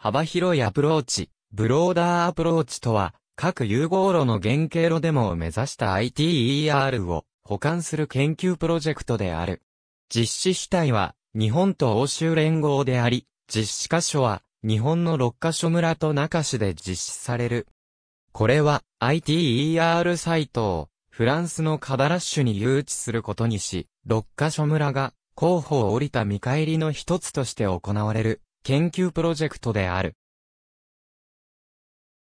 幅広いアプローチ、ブローダーアプローチとは、各融合炉の原型炉デモを目指した ITER を保管する研究プロジェクトである。実施主体は日本と欧州連合であり、実施箇所は日本の6カ所村と中市で実施される。これは ITER サイトをフランスのカダラッシュに誘致することにし、6カ所村が候補を降りた見返りの一つとして行われる研究プロジェクトである。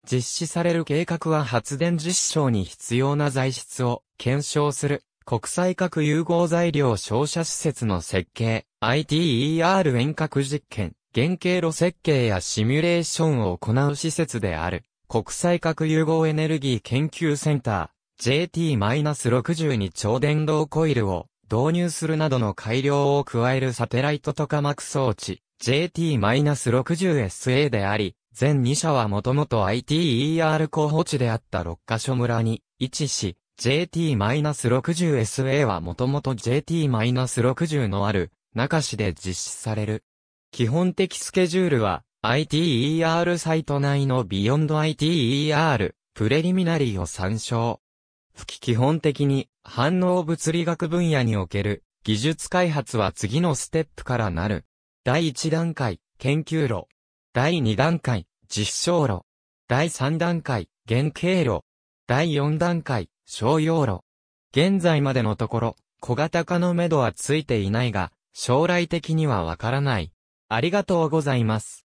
実施される計画は発電実証に必要な材質を検証する国際核融合材料照射施設の設計、ITER 遠隔実験、原型炉設計やシミュレーションを行う施設である国際核融合エネルギー研究センター JT-62 超電導コイルを導入するなどの改良を加えるサテライトとか膜装置 JT-60SA であり、全2社はもともと ITER 候補地であった6カ所村に位置し、JT-60SA はもともと JT-60 のある中市で実施される。基本的スケジュールは ITER サイト内のビヨンド ITER プレリミナリーを参照。吹き基本的に反応物理学分野における技術開発は次のステップからなる。第1段階、研究路。第2段階、実証路。第3段階、原型路。第4段階、商用路。現在までのところ、小型化のめどはついていないが、将来的にはわからない。ありがとうございます。